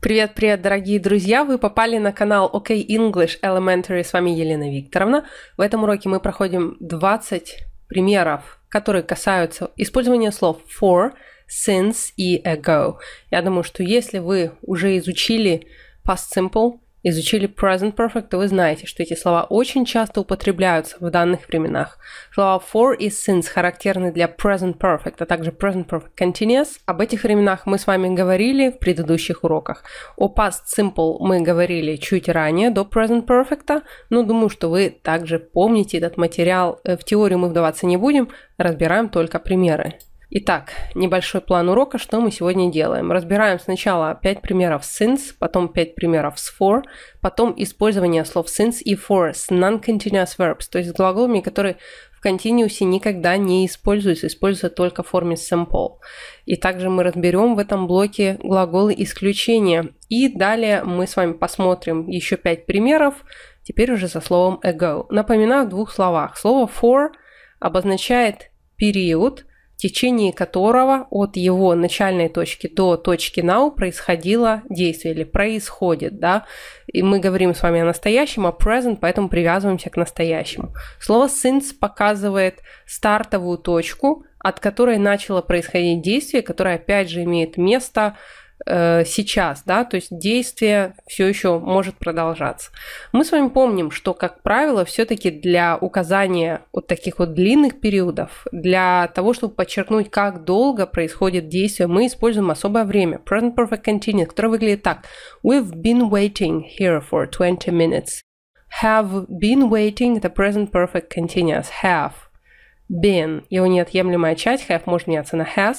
Привет, привет, дорогие друзья! Вы попали на канал OK English Elementary. С вами Елена Викторовна. В этом уроке мы проходим 20 примеров, которые касаются использования слов for, since и ago. Я думаю, что если вы уже изучили past simple, изучили present perfect, то вы знаете, что эти слова очень часто употребляются в данных временах. Слова for и since характерны для present perfect, а также present perfect continuous. Об этих временах мы с вами говорили в предыдущих уроках. О past simple мы говорили чуть ранее, до present perfect, но ну, думаю, что вы также помните этот материал. Э, в теорию мы вдаваться не будем, разбираем только примеры. Итак, небольшой план урока, что мы сегодня делаем. Разбираем сначала 5 примеров since, потом 5 примеров с for, потом использование слов since и for с non-continuous verbs, то есть с глаголами, которые в континуусе никогда не используются, используются только в форме simple. И также мы разберем в этом блоке глаголы исключения. И далее мы с вами посмотрим еще 5 примеров, теперь уже со словом ago. Напоминаю в двух словах. Слово for обозначает период – течение которого от его начальной точки до точки now происходило действие или происходит, да. И мы говорим с вами о настоящем, о present, поэтому привязываемся к настоящему. Слово since показывает стартовую точку, от которой начало происходить действие, которое опять же имеет место Э, сейчас, да, то есть действие все еще может продолжаться. Мы с вами помним, что, как правило, все-таки для указания вот таких вот длинных периодов, для того, чтобы подчеркнуть, как долго происходит действие, мы используем особое время, present perfect continuous, которое выглядит так. We've been waiting here for 20 minutes. Have been waiting the present perfect continuous. Have been. Его неотъемлемая часть. Have может меняться на has.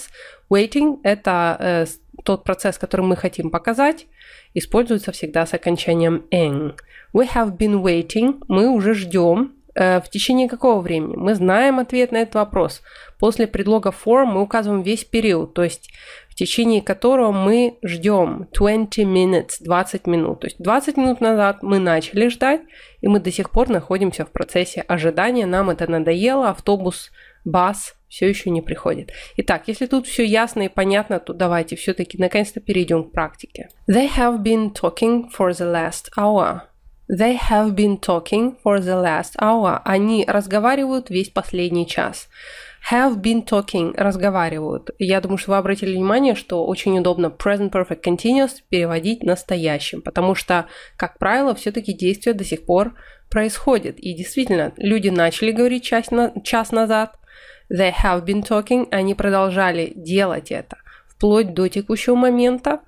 Waiting – это э, тот процесс, который мы хотим показать, используется всегда с окончанием -ing. We have been waiting. Мы уже ждем. Э, в течение какого времени? Мы знаем ответ на этот вопрос. После предлога for мы указываем весь период, то есть в течение которого мы ждем 20 minutes, 20 минут. То есть 20 минут назад мы начали ждать, и мы до сих пор находимся в процессе ожидания. Нам это надоело, автобус, бас – все еще не приходит. Итак, если тут все ясно и понятно, то давайте все-таки наконец-то перейдем к практике. They have been talking for the last hour. They have been talking for the last hour. Они разговаривают весь последний час. Have been talking – разговаривают. Я думаю, что вы обратили внимание, что очень удобно present perfect continuous переводить настоящим, потому что, как правило, все-таки действие до сих пор происходит. И действительно, люди начали говорить час, час назад, They have been talking. Они продолжали делать это вплоть до текущего момента.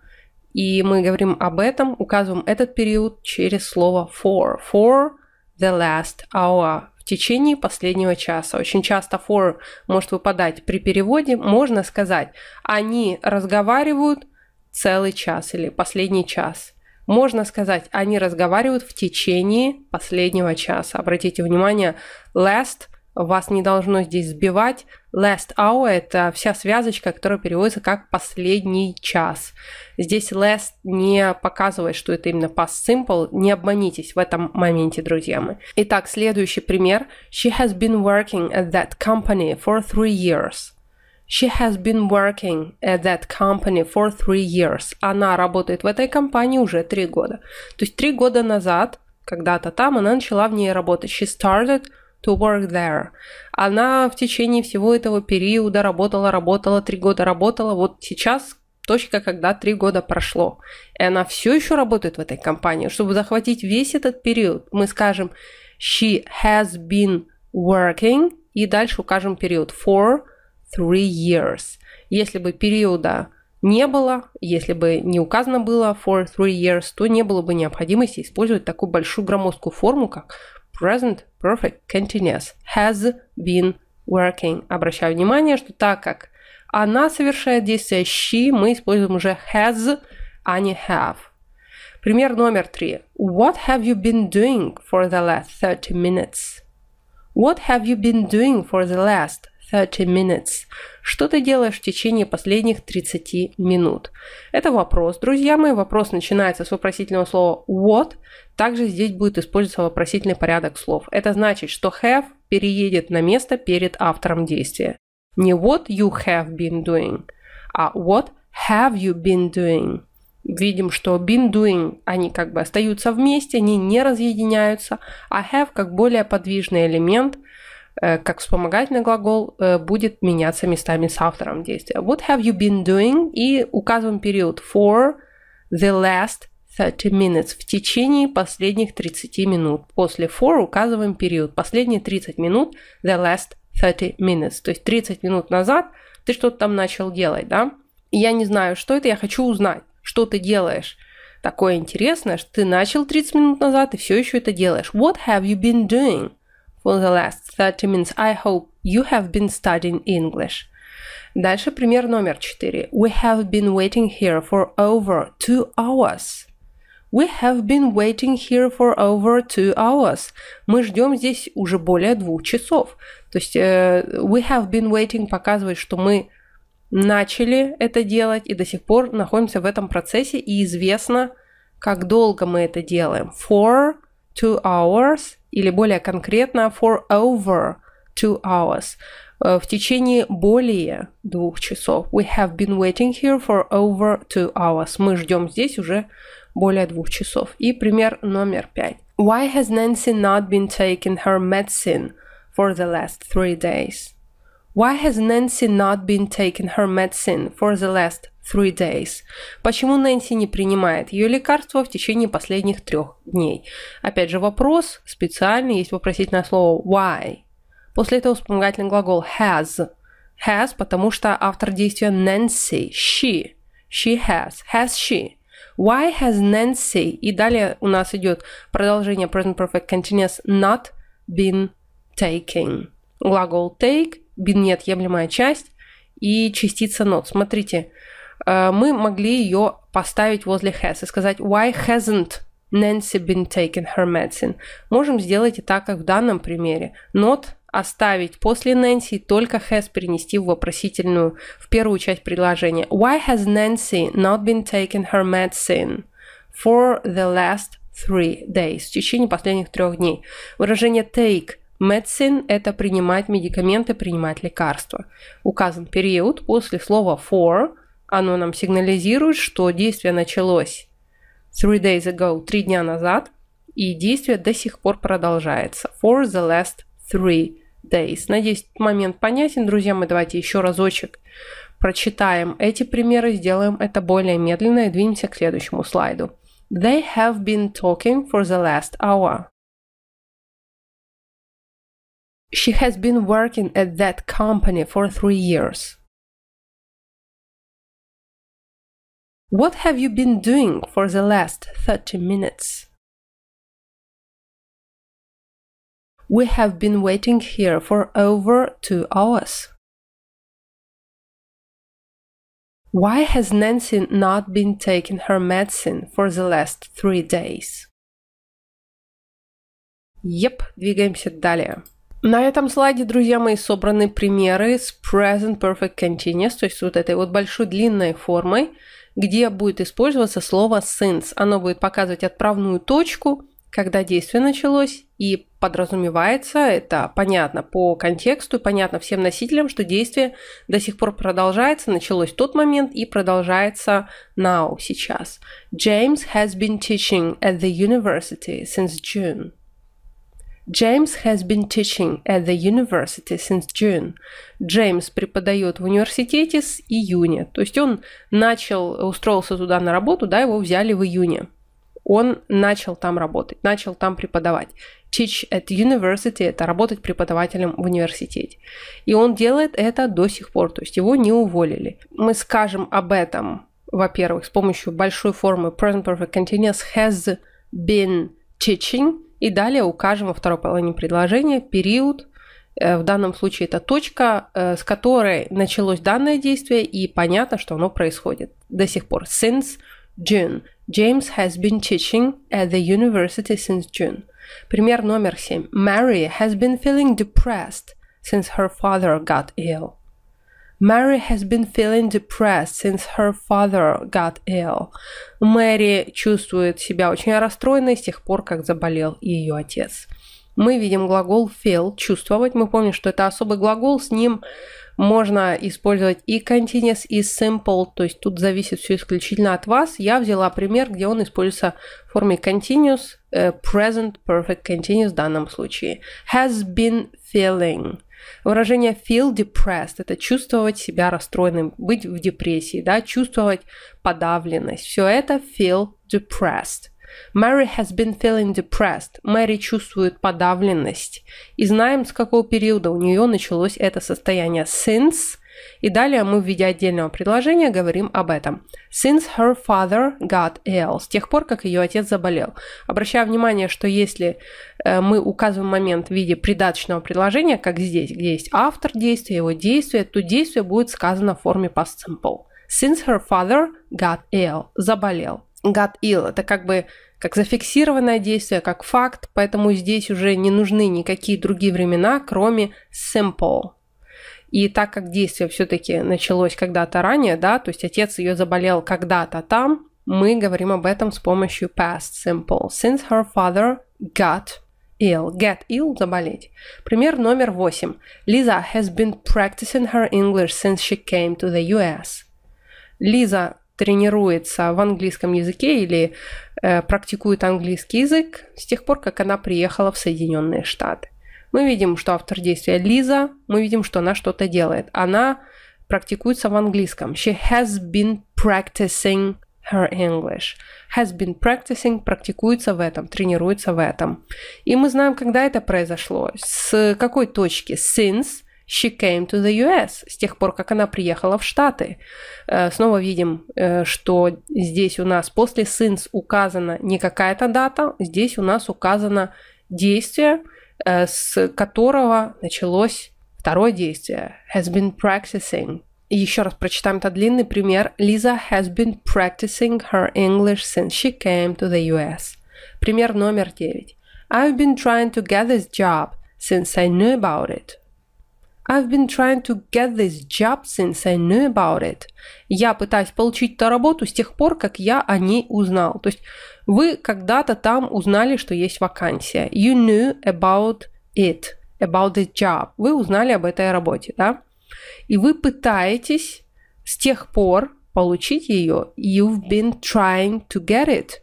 И мы говорим об этом, указываем этот период через слово for. For the last hour. В течение последнего часа. Очень часто for может выпадать при переводе. Можно сказать, они разговаривают целый час или последний час. Можно сказать, они разговаривают в течение последнего часа. Обратите внимание, last вас не должно здесь сбивать. Last hour – это вся связочка, которая переводится как «последний час». Здесь last не показывает, что это именно past simple. Не обманитесь в этом моменте, друзья мои. Итак, следующий пример. She has been working at that company for three years. She has been working at that company for three years. Она работает в этой компании уже три года. То есть три года назад, когда-то там, она начала в ней работать. She started – to work there. Она в течение всего этого периода работала, работала, три года работала. Вот сейчас точка, когда три года прошло. И она все еще работает в этой компании. Чтобы захватить весь этот период, мы скажем she has been working и дальше укажем период for three years. Если бы периода не было, если бы не указано было for three years, то не было бы необходимости использовать такую большую громоздкую форму, как present perfect continuous has been working. Обращаю внимание, что так как она совершает действие she, мы используем уже has, а не have. Пример номер три. What have you been doing for the last 30 minutes? What have you been doing for the last 30 minutes? Что ты делаешь в течение последних 30 минут? Это вопрос, друзья мои. Вопрос начинается с вопросительного слова what также здесь будет использоваться вопросительный порядок слов. Это значит, что have переедет на место перед автором действия. Не what you have been doing, а what have you been doing. Видим, что been doing, они как бы остаются вместе, они не разъединяются, а have как более подвижный элемент, э, как вспомогательный глагол, э, будет меняться местами с автором действия. What have you been doing? И указываем период for the last 30 minutes в течение последних 30 минут. После for указываем период. Последние 30 минут, the last 30 minutes. То есть 30 минут назад ты что-то там начал делать, да? я не знаю, что это, я хочу узнать, что ты делаешь. Такое интересное, что ты начал 30 минут назад и все еще это делаешь. What have you been doing for the last 30 minutes? I hope you have been studying English. Дальше пример номер 4. We have been waiting here for over two hours. We have been waiting here for over two hours. Мы ждем здесь уже более двух часов. То есть э, we have been waiting показывает, что мы начали это делать и до сих пор находимся в этом процессе и известно, как долго мы это делаем. For two hours или более конкретно for over two hours. Э, в течение более двух часов. We have been waiting here for over two hours. Мы ждем здесь уже более двух часов. И пример номер пять. Why has Nancy not been taking her medicine for the last three days? Why has Nancy not been taking her medicine for the last three days? Почему Нэнси не принимает ее лекарство в течение последних трех дней? Опять же вопрос, специально есть вопросительное слово why. После этого вспомогательный глагол has. Has, потому что автор действия Nancy, she. She has. Has she. Why has Nancy? И далее у нас идет продолжение present perfect continuous not been taking Глагол take, been неотъемлемая часть и частица not. Смотрите, э, мы могли ее поставить возле has и сказать why hasn't Nancy been taking her medicine. Можем сделать и так, как в данном примере. Not оставить после Нэнси, только has перенести в вопросительную, в первую часть предложения. Why has Nancy not been taking her medicine for the last three days? В течение последних трех дней. Выражение take Medicine – это принимать медикаменты, принимать лекарства. Указан период после слова for. Оно нам сигнализирует, что действие началось three days ago, три дня назад, и действие до сих пор продолжается. For the last three Days. Надеюсь, момент понятен. Друзья, мы давайте еще разочек прочитаем эти примеры, сделаем это более медленно и двинемся к следующему слайду. They have been talking for the last hour. She has been working at that company for three years. What have you been doing for the last 30 minutes? We have been waiting here for over two hours. Why has Nancy not been taking her medicine for the last three days? Yep, двигаемся далее. На этом слайде, друзья мои, собраны примеры с present perfect continuous, то есть вот этой вот большой длинной формой, где будет использоваться слово since. Оно будет показывать отправную точку – когда действие началось, и подразумевается, это понятно по контексту, понятно всем носителям, что действие до сих пор продолжается, началось в тот момент и продолжается now, сейчас. James has been teaching at the university since June. James has been teaching at the university since June. Джеймс преподает в университете с июня. То есть он начал, устроился туда на работу, да, его взяли в июне он начал там работать, начал там преподавать. Teach at University – это работать преподавателем в университете. И он делает это до сих пор, то есть его не уволили. Мы скажем об этом, во-первых, с помощью большой формы Present Perfect Continuous has been teaching, и далее укажем во второй половине предложения период, э, в данном случае это точка, э, с которой началось данное действие, и понятно, что оно происходит до сих пор. Since June. James has been teaching at the university since June. Пример номер 7. Mary has been feeling depressed since her father got ill. Mary has been feeling depressed since her father got ill. Мэри чувствует себя очень расстроенной с тех пор, как заболел ее отец. Мы видим глагол feel – чувствовать. Мы помним, что это особый глагол, с ним Можно использовать и continuous, и simple, то есть тут зависит все исключительно от вас. Я взяла пример, где он используется в форме continuous, э, present perfect continuous в данном случае. Has been feeling. Выражение feel depressed – это чувствовать себя расстроенным, быть в депрессии, да, чувствовать подавленность. Все это feel depressed. Mary has been feeling depressed. Мэри чувствует подавленность. И знаем, с какого периода у нее началось это состояние since. И далее мы в виде отдельного предложения говорим об этом. Since her father got ill. С тех пор, как ее отец заболел. Обращаю внимание, что если э, мы указываем момент в виде придаточного предложения, как здесь, где есть автор действия, его действие, то действие будет сказано в форме past simple. Since her father got ill. Заболел. Got ill. Это как бы как зафиксированное действие, как факт, поэтому здесь уже не нужны никакие другие времена, кроме simple. И так как действие все-таки началось когда-то ранее, да, то есть отец ее заболел когда-то там, мы говорим об этом с помощью past simple. Since her father got ill. Get ill – заболеть. Пример номер восемь. Лиза has been practicing her English since she came to the US. Лиза тренируется в английском языке или э, практикует английский язык с тех пор, как она приехала в Соединенные Штаты. Мы видим, что автор действия Лиза, мы видим, что она что-то делает. Она практикуется в английском. She has been practicing her English. Has been practicing, практикуется в этом, тренируется в этом. И мы знаем, когда это произошло, с какой точки. Since She came to the US с тех пор, как она приехала в Штаты. Э, снова видим, э, что здесь у нас после since указана не какая-то дата, здесь у нас указано действие, э, с которого началось второе действие. Has been practicing. еще раз прочитаем этот длинный пример. Lisa has been practicing her English since she came to the US. Пример номер девять. I've been trying to get this job since I knew about it. I've been trying to get this job since I knew about it. Я пытаюсь получить эту работу с тех пор, как я о ней узнал. То есть вы когда-то там узнали, что есть вакансия. You knew about it, about the job. Вы узнали об этой работе, да? И вы пытаетесь с тех пор получить ее. You've been trying to get it.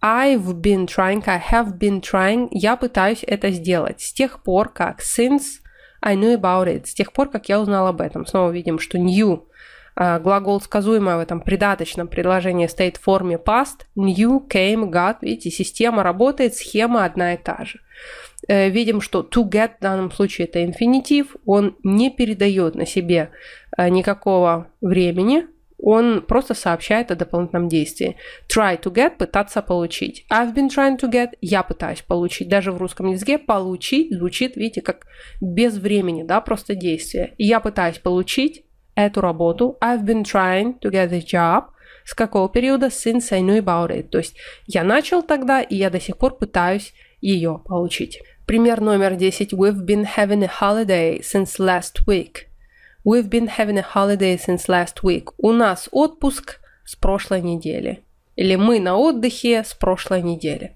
I've been trying, I have been trying. Я пытаюсь это сделать с тех пор, как since I knew about it. С тех пор, как я узнал об этом. Снова видим, что new а, глагол сказуемое в этом придаточном предложении стоит в форме past, new, came, got. Видите, система работает, схема одна и та же. Э, видим, что to get в данном случае это инфинитив, он не передает на себе э, никакого времени, он просто сообщает о дополнительном действии. Try to get – пытаться получить. I've been trying to get – я пытаюсь получить. Даже в русском языке «получить» звучит, видите, как без времени, да, просто действие. Я пытаюсь получить эту работу. I've been trying to get the job – с какого периода? Since I knew about it. То есть я начал тогда, и я до сих пор пытаюсь ее получить. Пример номер 10. We've been having a holiday since last week. We've been having a holiday since last week. У нас отпуск с прошлой недели. Или мы на отдыхе с прошлой недели.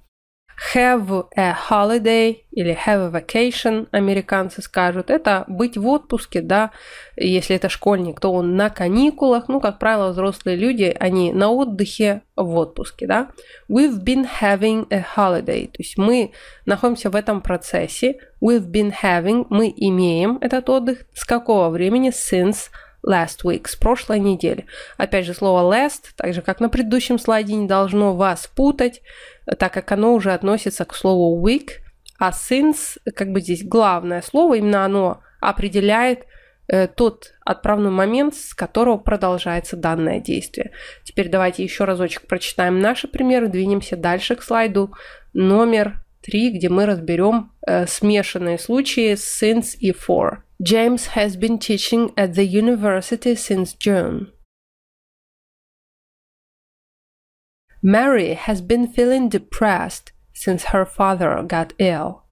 Have a holiday или have a vacation, американцы скажут. Это быть в отпуске, да, если это школьник, то он на каникулах. Ну, как правило, взрослые люди, они на отдыхе в отпуске, да. We've been having a holiday. То есть мы находимся в этом процессе. We've been having, мы имеем этот отдых. С какого времени? Since last week, с прошлой недели. Опять же, слово last, так же как на предыдущем слайде, не должно вас путать, так как оно уже относится к слову week, а since, как бы здесь главное слово, именно оно определяет э, тот отправной момент, с которого продолжается данное действие. Теперь давайте еще разочек прочитаем наши примеры, двинемся дальше к слайду номер 3, где мы разберем э, смешанные случаи since и for. James has been teaching at the university since June. Mary has been feeling depressed since her father got ill.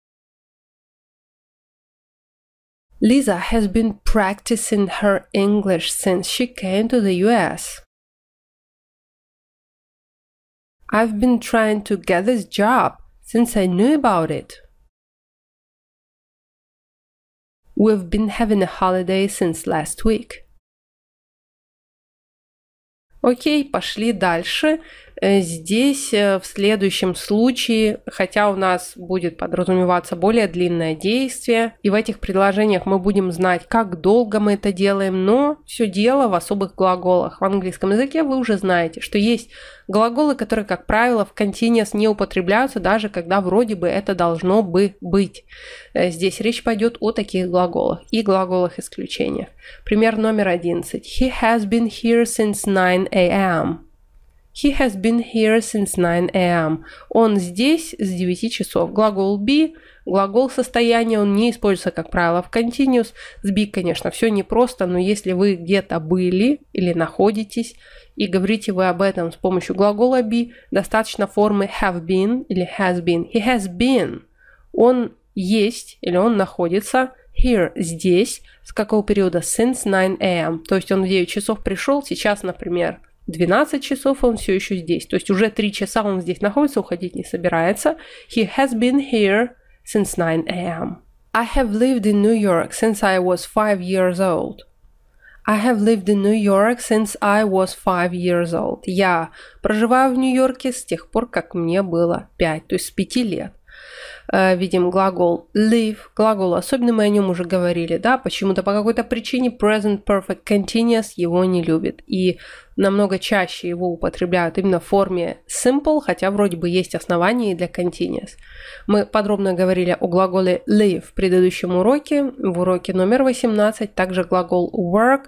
Lisa has been practicing her English since she came to the US. I've been trying to get this job since I knew about it. We've been having a holiday since last week. Окей, пошли дальше. Э, здесь э, в следующем случае, хотя у нас будет подразумеваться более длинное действие, и в этих предложениях мы будем знать, как долго мы это делаем, но все дело в особых глаголах. В английском языке вы уже знаете, что есть глаголы, которые, как правило, в continuous не употребляются, даже когда вроде бы это должно бы быть. Э, здесь речь пойдет о таких глаголах и глаголах исключениях. Пример номер 11. He has been here since 9 a.m. He has been here since 9 a.m. Он здесь с 9 часов. Глагол be, глагол состояния, он не используется, как правило, в continuous. С be, конечно, все непросто, но если вы где-то были или находитесь, и говорите вы об этом с помощью глагола be, достаточно формы have been или has been. He has been. Он есть или он находится here, здесь, с какого периода? Since 9 a.m. То есть он в 9 часов пришел, сейчас, например, 12 часов он все еще здесь. То есть уже 3 часа он здесь находится, уходить не собирается. He has been here since 9 a.m. I have lived in New York since I was 5 years old. I have lived in New York since I was 5 years old. Я проживаю в Нью-Йорке с тех пор, как мне было 5, то есть с 5 лет. Э, видим глагол live, глагол особенно мы о нем уже говорили, да, почему-то по какой-то причине present perfect continuous его не любит. И намного чаще его употребляют именно в форме simple, хотя вроде бы есть основания для continuous. Мы подробно говорили о глаголе live в предыдущем уроке, в уроке номер 18, также глагол work,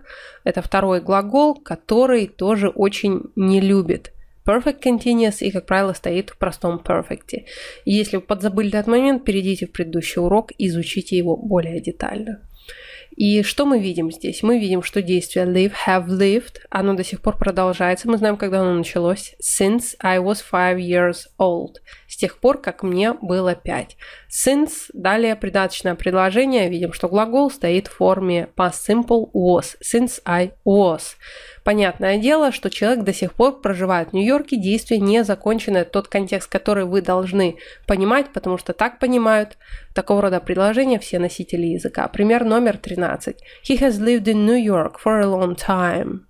это второй глагол, который тоже очень не любит perfect continuous и, как правило, стоит в простом perfect. Если вы подзабыли этот момент, перейдите в предыдущий урок и изучите его более детально. И что мы видим здесь? Мы видим, что действие live, have lived, оно до сих пор продолжается. Мы знаем, когда оно началось. Since I was five years old тех пор, как мне было 5. Since, далее придаточное предложение, видим, что глагол стоит в форме past simple was, since I was. Понятное дело, что человек до сих пор проживает в Нью-Йорке, действие не закончено, тот контекст, который вы должны понимать, потому что так понимают такого рода предложения все носители языка. Пример номер 13. He has lived in New York for a long time.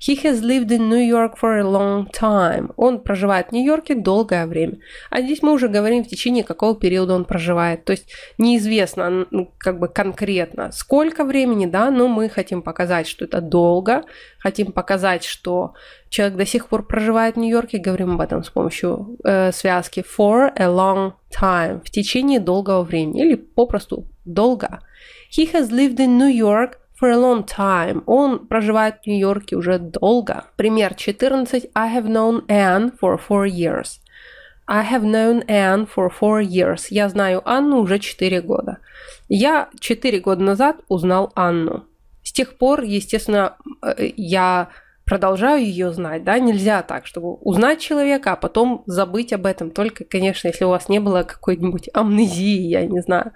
He has lived in New York for a long time. Он проживает в Нью-Йорке долгое время. А здесь мы уже говорим в течение какого периода он проживает. То есть неизвестно ну, как бы конкретно сколько времени, да, но мы хотим показать, что это долго, хотим показать, что человек до сих пор проживает в Нью-Йорке, говорим об этом с помощью э, связки for a long time, в течение долгого времени или попросту долго. He has lived in New York for a long time. Он проживает в Нью-Йорке уже долго. Пример 14. I have known Anne for four years. I have known Anne for four years. Я знаю Анну уже 4 года. Я 4 года назад узнал Анну. С тех пор, естественно, э, я продолжаю ее знать, да, нельзя так, чтобы узнать человека, а потом забыть об этом, только, конечно, если у вас не было какой-нибудь амнезии, я не знаю.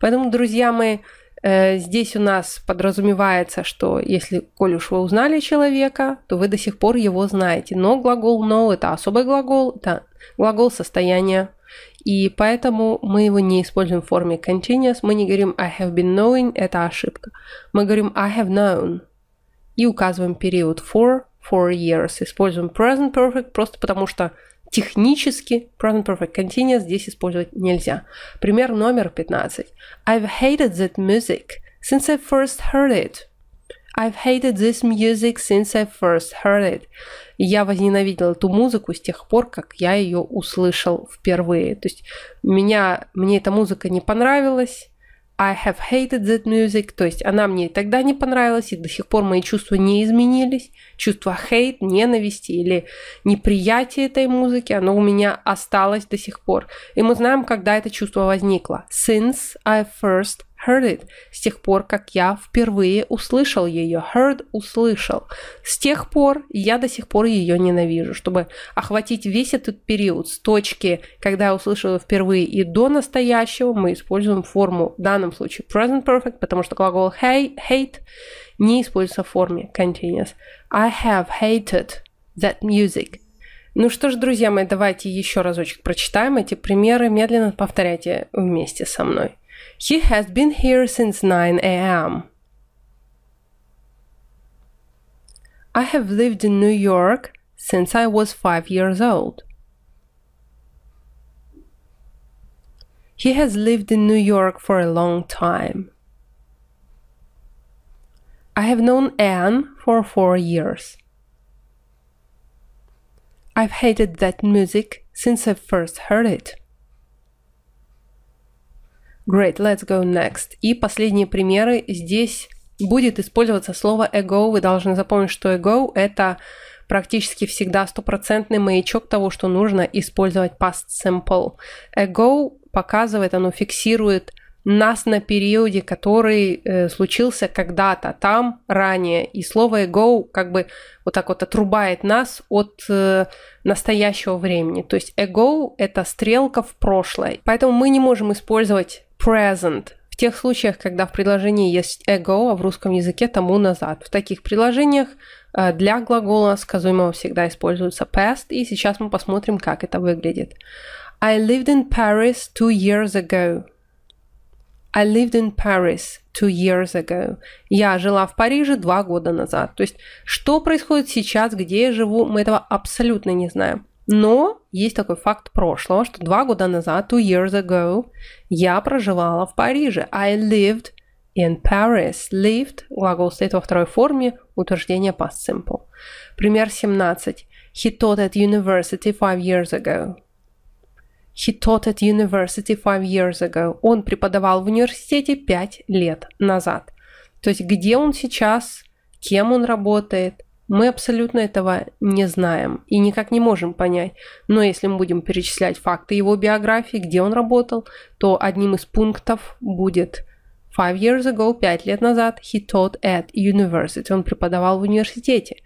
Поэтому, друзья мои, Э, здесь у нас подразумевается, что если, коль уж вы узнали человека, то вы до сих пор его знаете. Но глагол know – это особый глагол, это глагол состояния. И поэтому мы его не используем в форме continuous. Мы не говорим I have been knowing – это ошибка. Мы говорим I have known. И указываем период for, four years. Используем present perfect просто потому что – Технически present perfect continuous здесь использовать нельзя. Пример номер 15. I've hated that music since I first heard it. I've hated this music since I first heard it. Я возненавидел эту музыку с тех пор, как я ее услышал впервые. То есть меня, мне эта музыка не понравилась, I have hated that music, то есть она мне тогда не понравилась, и до сих пор мои чувства не изменились. Чувство hate, ненависти или неприятие этой музыки, оно у меня осталось до сих пор. И мы знаем, когда это чувство возникло. Since I first heard it с тех пор, как я впервые услышал ее. Heard – услышал. С тех пор я до сих пор ее ненавижу. Чтобы охватить весь этот период с точки, когда я услышала впервые и до настоящего, мы используем форму, в данном случае present perfect, потому что глагол hate, hate не используется в форме continuous. I have hated that music ну что ж, друзья мои, давайте еще разочек прочитаем эти примеры, медленно повторяйте вместе со мной. He has been here since 9 a.m. I have lived in New York since I was 5 years old. He has lived in New York for a long time. I have known Anne for 4 years. I've hated that music since I first heard it. Great, let's go next. И последние примеры. Здесь будет использоваться слово ago. Вы должны запомнить, что ago – это практически всегда стопроцентный маячок того, что нужно использовать past simple. Ago показывает, оно фиксирует нас на периоде, который э, случился когда-то там ранее. И слово ago как бы вот так вот отрубает нас от э, настоящего времени. То есть ago это стрелка в прошлое. Поэтому мы не можем использовать present в тех случаях, когда в предложении есть ago, а в русском языке тому назад. В таких предложениях э, для глагола сказуемого всегда используется past, и сейчас мы посмотрим, как это выглядит. I lived in Paris two years ago. I lived in Paris two years ago. Я жила в Париже два года назад. То есть, что происходит сейчас, где я живу, мы этого абсолютно не знаем. Но есть такой факт прошлого, что два года назад, two years ago, я проживала в Париже. I lived in Paris. Lived – глагол стоит во второй форме, утверждение past simple. Пример 17. He taught at university five years ago. He taught at university five years ago. Он преподавал в университете пять лет назад. То есть, где он сейчас, кем он работает – мы абсолютно этого не знаем и никак не можем понять. Но если мы будем перечислять факты его биографии, где он работал, то одним из пунктов будет Five years ago, пять лет назад, he taught at university. Он преподавал в университете.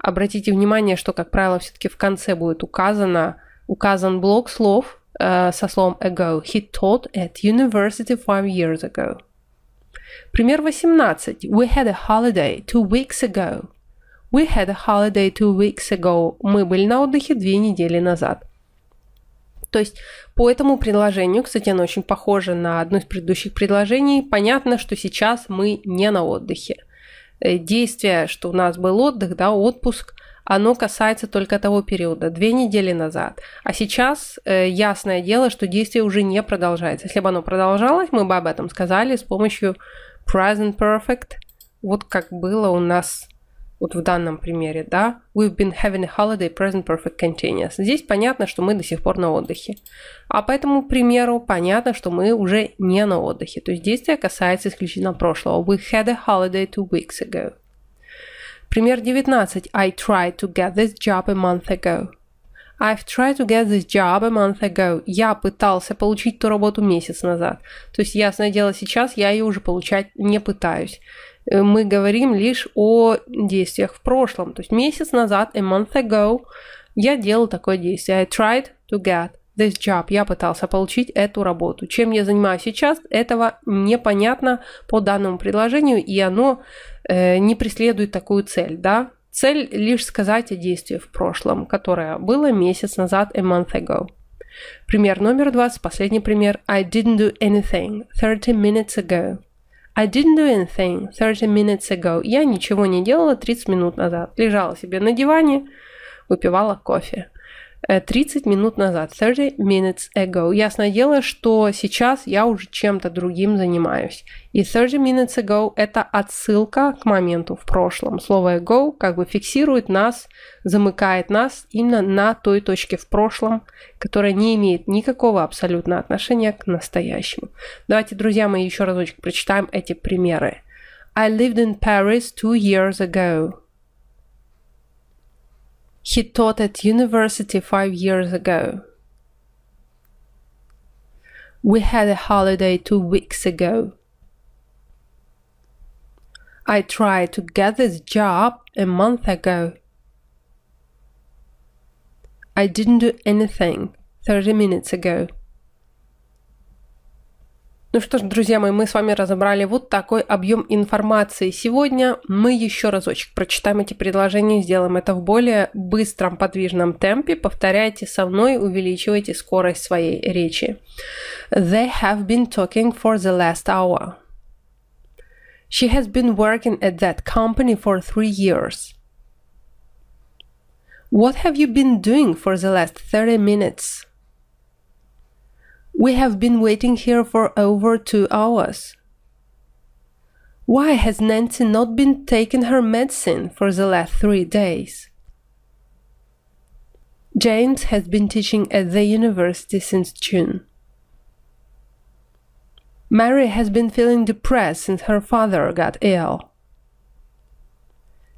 Обратите внимание, что, как правило, все-таки в конце будет указано, указан блок слов э, со словом ago. He taught at university five years ago. Пример 18. We had a holiday two weeks ago. We had a holiday two weeks ago. Мы были на отдыхе две недели назад. То есть по этому предложению, кстати, оно очень похоже на одно из предыдущих предложений, понятно, что сейчас мы не на отдыхе. Э, действие, что у нас был отдых, да, отпуск, оно касается только того периода, две недели назад. А сейчас э, ясное дело, что действие уже не продолжается. Если бы оно продолжалось, мы бы об этом сказали с помощью present perfect, вот как было у нас вот в данном примере, да, we've been having a holiday present perfect continuous. Здесь понятно, что мы до сих пор на отдыхе. А по этому примеру понятно, что мы уже не на отдыхе. То есть действие касается исключительно прошлого. We had a holiday two weeks ago. Пример 19. I tried to get this job a month ago. I've tried to get this job a month ago. Я пытался получить ту работу месяц назад. То есть, ясное дело, сейчас я ее уже получать не пытаюсь. Э, мы говорим лишь о действиях в прошлом. То есть месяц назад, a month ago, я делал такое действие. I tried to get this job. Я пытался получить эту работу. Чем я занимаюсь сейчас, этого непонятно по данному предложению, и оно э, не преследует такую цель, да? Цель лишь сказать о действии в прошлом, которое было месяц назад, a month ago. Пример номер 20, последний пример. I didn't do anything 30 minutes ago. I didn't do anything 30 minutes ago. Я ничего не делала 30 минут назад. Лежала себе на диване, выпивала кофе. 30 э, минут назад, 30 minutes ago. Ясное дело, что сейчас я уже чем-то другим занимаюсь. И 30 minutes ago – это отсылка к моменту в прошлом. Слово ago как бы фиксирует нас, замыкает нас именно на той точке в прошлом, которая не имеет никакого абсолютно отношения к настоящему. Давайте, друзья мои, еще разочек прочитаем эти примеры. I lived in Paris two years ago. He taught at university five years ago. We had a holiday two weeks ago. I tried to get this job a month ago. I didn't do anything 30 minutes ago. Ну что ж, друзья мои, мы с вами разобрали вот такой объем информации. Сегодня мы еще разочек прочитаем эти предложения, и сделаем это в более быстром подвижном темпе. Повторяйте со мной, увеличивайте скорость своей речи. They have been talking for the last hour. She has been working at that company for three years. What have you been doing for the last 30 minutes? We have been waiting here for over two hours. Why has Nancy not been taking her medicine for the last three days? James has been teaching at the university since June. Mary has been feeling depressed since her father got ill.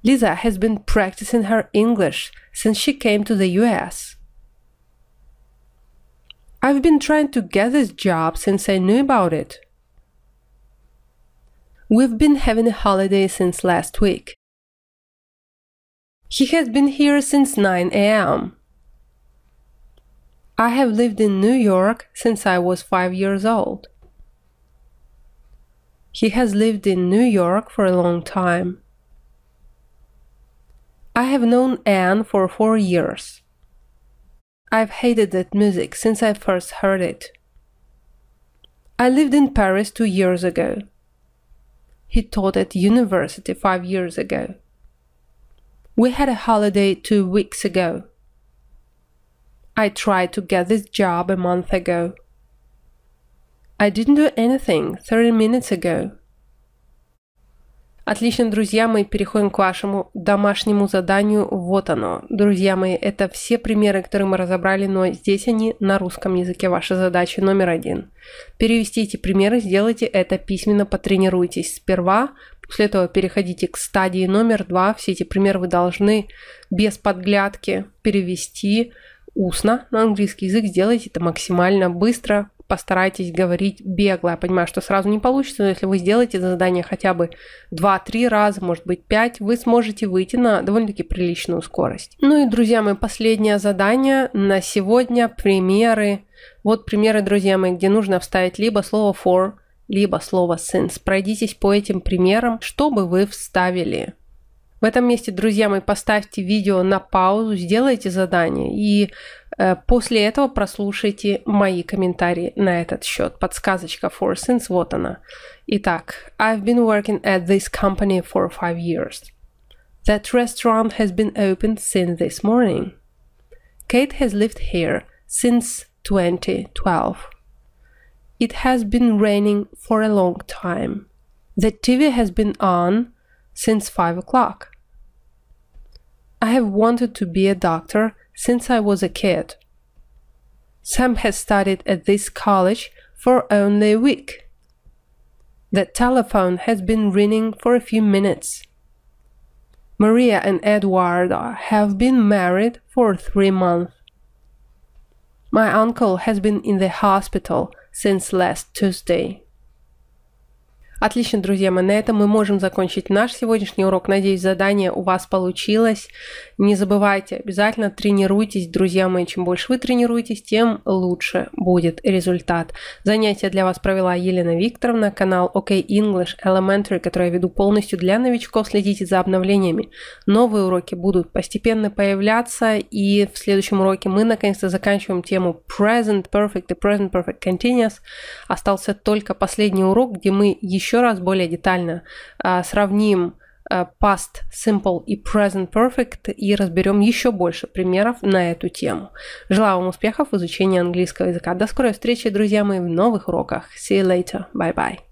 Lisa has been practicing her English since she came to the US. I've been trying to get this job since I knew about it. We've been having a holiday since last week. He has been here since 9 a.m. I have lived in New York since I was 5 years old. He has lived in New York for a long time. I have known Anne for 4 years. I've hated that music since I first heard it. I lived in Paris two years ago. He taught at university five years ago. We had a holiday two weeks ago. I tried to get this job a month ago. I didn't do anything 30 minutes ago. Отлично, друзья мои, переходим к вашему домашнему заданию. Вот оно. Друзья мои, это все примеры, которые мы разобрали, но здесь они на русском языке. Ваша задача номер один. Перевести эти примеры, сделайте это письменно, потренируйтесь сперва, после этого переходите к стадии номер два. Все эти примеры вы должны без подглядки перевести устно на английский язык. Сделайте это максимально быстро, постарайтесь говорить бегло. Я понимаю, что сразу не получится, но если вы сделаете задание хотя бы 2-3 раза, может быть 5, вы сможете выйти на довольно-таки приличную скорость. Ну и, друзья мои, последнее задание на сегодня – примеры. Вот примеры, друзья мои, где нужно вставить либо слово for, либо слово since. Пройдитесь по этим примерам, чтобы вы вставили. В этом месте, друзья мои, поставьте видео на паузу, сделайте задание и После этого прослушайте мои комментарии на этот счет. Подсказочка for since, вот она. Итак, I've been working at this company for five years. That restaurant has been open since this morning. Kate has lived here since 2012. It has been raining for a long time. The TV has been on since 5 o'clock. I have wanted to be a doctor since I was a kid. Sam has studied at this college for only a week. The telephone has been ringing for a few minutes. Maria and Eduardo have been married for three months. My uncle has been in the hospital since last Tuesday. Отлично, друзья мои, на этом мы можем закончить наш сегодняшний урок. Надеюсь, задание у вас получилось. Не забывайте, обязательно тренируйтесь, друзья мои. Чем больше вы тренируетесь, тем лучше будет результат. Занятие для вас провела Елена Викторовна, канал OK English Elementary, который я веду полностью для новичков. Следите за обновлениями. Новые уроки будут постепенно появляться, и в следующем уроке мы наконец-то заканчиваем тему Present Perfect и Present Perfect Continuous. Остался только последний урок, где мы еще еще раз более детально а, сравним а, past, simple и present perfect и разберем еще больше примеров на эту тему. Желаю вам успехов в изучении английского языка. До скорой встречи, друзья мои, в новых уроках. See you later. Bye-bye.